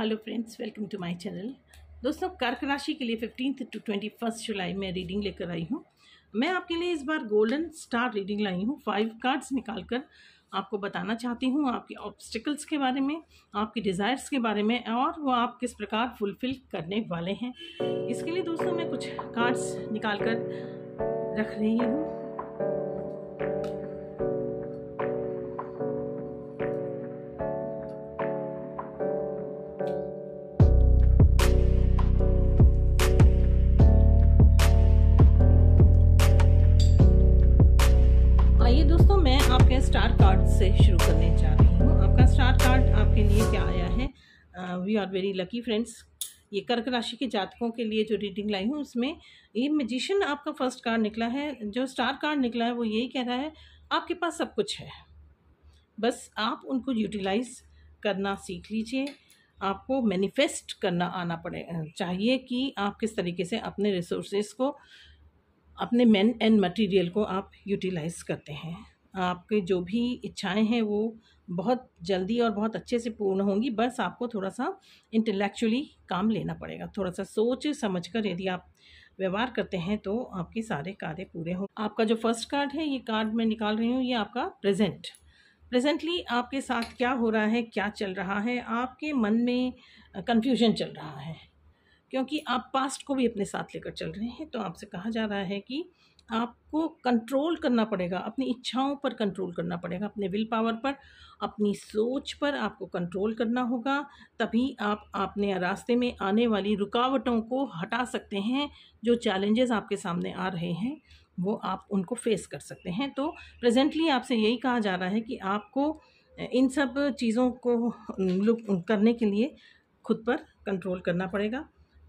Hello friends welcome to my channel दोस्तों कर्क राशि के लिए fifteenth to twenty first July में रीडिंग लेकर आई हूँ मैं आपके लिए इस बार गोल्डन स्टार रीडिंग लाई हूँ फाइव कार्ड्स निकाल कर आपको बताना चाहती हूँ आपके ऑब्स्टिकल्स के बारे में आपके डिज़ायर्स के बारे में और वो आप किस प्रकार फुलफिल करने वाले हैं इसके लिए दोस्तों मैं कुछ कार्ड्स निकाल कर रख रही हूँ आइए दोस्तों मैं आपके स्टार कार्ड से शुरू करने जा रही हूँ आपका स्टार कार्ड आपके लिए क्या आया है we are very lucky friends ये कर्क राशि के जातकों के लिए जो रीडिंग लाई हूँ उसमें ये मजिशियन आपका फर्स्ट कार्ड निकला है जो स्टार कार्ड निकला है वो यही कह रहा है आपके पास सब कुछ है बस आप उनको यूटिलाइज करना सीख लीजिए आपको मैनिफेस्ट करना आना पड़े चाहिए कि आप किस तरीके से अपने रिसोर्सेज को अपने मैन एंड मटेरियल को आप यूटिलाइज़ करते हैं आपके जो भी इच्छाएं हैं वो बहुत जल्दी और बहुत अच्छे से पूर्ण होंगी बस आपको थोड़ा सा इंटेलेक्चुअली काम लेना पड़ेगा थोड़ा सा सोच समझ कर यदि आप व्यवहार करते हैं तो आपके सारे कार्य पूरे हों आपका जो फर्स्ट कार्ड है ये कार्ड मैं निकाल रही हूँ ये आपका प्रेजेंट प्रेजेंटली आपके साथ क्या हो रहा है क्या चल रहा है आपके मन में कन्फ्यूजन चल रहा है क्योंकि आप पास्ट को भी अपने साथ लेकर चल रहे हैं तो आपसे कहा जा रहा है कि आपको कंट्रोल करना पड़ेगा अपनी इच्छाओं पर कंट्रोल करना पड़ेगा अपने विल पावर पर अपनी सोच पर आपको कंट्रोल करना होगा तभी आप अपने रास्ते में आने वाली रुकावटों को हटा सकते हैं जो चैलेंजेस आपके सामने आ रहे हैं वो आप उनको फेस कर सकते हैं तो प्रेजेंटली आपसे यही कहा जा रहा है कि आपको इन सब चीज़ों को लुक करने के लिए खुद पर कंट्रोल करना पड़ेगा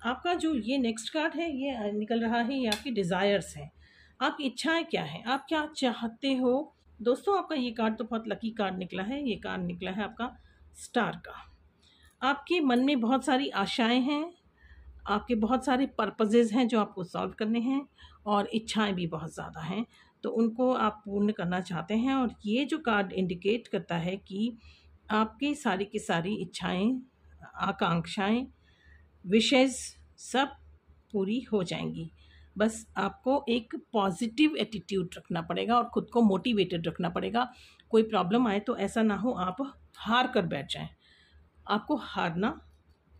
आपका जो ये नेक्स्ट कार्ड है ये निकल रहा है ये आपकी डिज़ायर्स हैं आपकी इच्छाएं क्या हैं आप क्या चाहते हो दोस्तों आपका ये कार्ड तो बहुत लकी कार्ड निकला है ये कार्ड निकला है आपका स्टार का आपके मन में बहुत सारी आशाएं हैं आपके बहुत सारे पर्पजेज़ हैं जो आपको सॉल्व करने हैं और इच्छाएं भी बहुत ज़्यादा हैं तो उनको आप पूर्ण करना चाहते हैं और ये जो कार्ड इंडिकेट करता है कि आपकी सारी की सारी इच्छाएँ आकांक्षाएँ विशेज सब पूरी हो जाएंगी बस आपको एक पॉजिटिव एटीट्यूड रखना पड़ेगा और ख़ुद को मोटिवेटेड रखना पड़ेगा कोई प्रॉब्लम आए तो ऐसा ना हो आप हार कर बैठ जाएं आपको हारना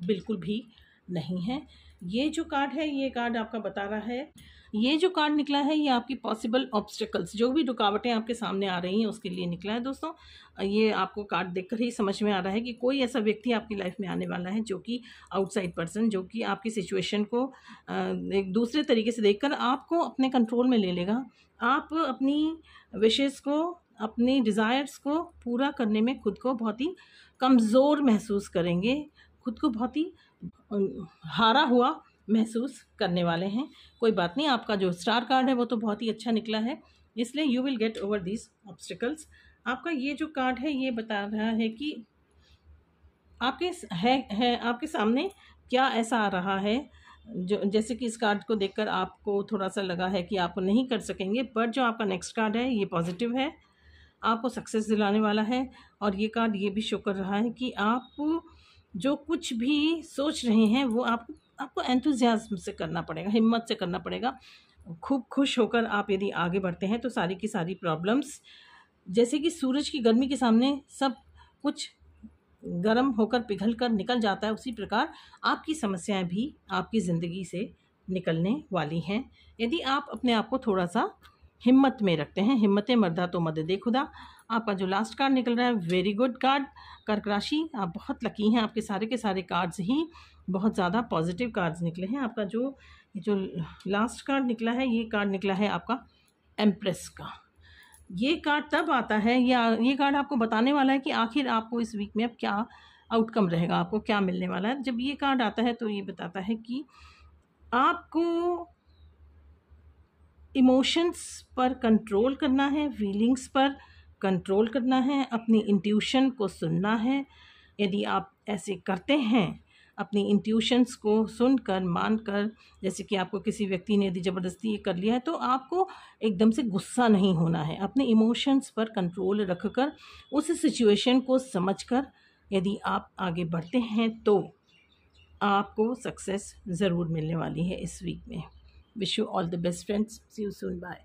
बिल्कुल भी नहीं है ये जो कार्ड है ये कार्ड आपका बता रहा है ये जो कार्ड निकला है ये आपकी पॉसिबल ऑब्स्टिकल्स जो भी रुकावटें आपके सामने आ रही हैं उसके लिए निकला है दोस्तों ये आपको कार्ड देखकर ही समझ में आ रहा है कि कोई ऐसा व्यक्ति आपकी लाइफ में आने वाला है जो कि आउटसाइड पर्सन जो कि आपकी सिचुएशन को एक दूसरे तरीके से देखकर आपको अपने कंट्रोल में ले लेगा आप अपनी विशेष को अपनी डिज़ायर्स को पूरा करने में खुद को बहुत ही कमज़ोर महसूस करेंगे खुद को बहुत ही हारा हुआ महसूस करने वाले हैं कोई बात नहीं आपका जो स्टार कार्ड है वो तो बहुत ही अच्छा निकला है इसलिए you will get over these obstacles आपका ये जो कार्ड है ये बता रहा है कि आपके है है आपके सामने क्या ऐसा आ रहा है जो जैसे कि इस कार्ड को देखकर आपको थोड़ा सा लगा है कि आप नहीं कर सकेंगे बट जो आपका नेक्स्ट कार्ड है ये पॉजिटिव है आपको सक्सेस दिलाने वाला है और ये कार्ड ये भी शो कर रहा है कि आप जो कुछ भी सोच रहे हैं वो आप आपको एंथुजियाज्म से करना पड़ेगा हिम्मत से करना पड़ेगा खूब खुश होकर आप यदि आगे बढ़ते हैं तो सारी की सारी प्रॉब्लम्स जैसे कि सूरज की गर्मी के सामने सब कुछ गर्म होकर पिघल कर निकल जाता है उसी प्रकार आपकी समस्याएं भी आपकी ज़िंदगी से निकलने वाली हैं यदि आप अपने आप को थोड़ा सा हिम्मत में रखते हैं हिम्मत मर्दा तो मदद खुदा आपका जो लास्ट कार्ड निकल रहा है वेरी गुड कार्ड कर्क राशि आप बहुत लकी हैं आपके सारे के सारे कार्ड्स ही बहुत ज़्यादा पॉजिटिव कार्ड्स निकले हैं आपका जो जो लास्ट कार्ड निकला है ये कार्ड निकला है आपका एम्प्रेस का ये कार्ड तब आता है या ये कार्ड आपको बताने वाला है कि आखिर आपको इस वीक में अब क्या आउटकम रहेगा आपको क्या मिलने वाला है जब ये कार्ड आता है तो ये बताता है कि आपको इमोशंस पर कंट्रोल करना है फीलिंग्स पर कंट्रोल करना है अपनी इंट्यूशन को सुनना है यदि आप ऐसे करते हैं अपनी इंट्यूशंस को सुनकर मानकर जैसे कि आपको किसी व्यक्ति ने यदि ज़बरदस्ती कर लिया है तो आपको एकदम से गुस्सा नहीं होना है अपने इमोशंस पर कंट्रोल रख कर उस सिचुएशन को समझ कर यदि आप आगे बढ़ते हैं तो आपको सक्सेस ज़रूर मिलने वाली है इस वीक में Wish you all the best, friends. See you soon. Bye.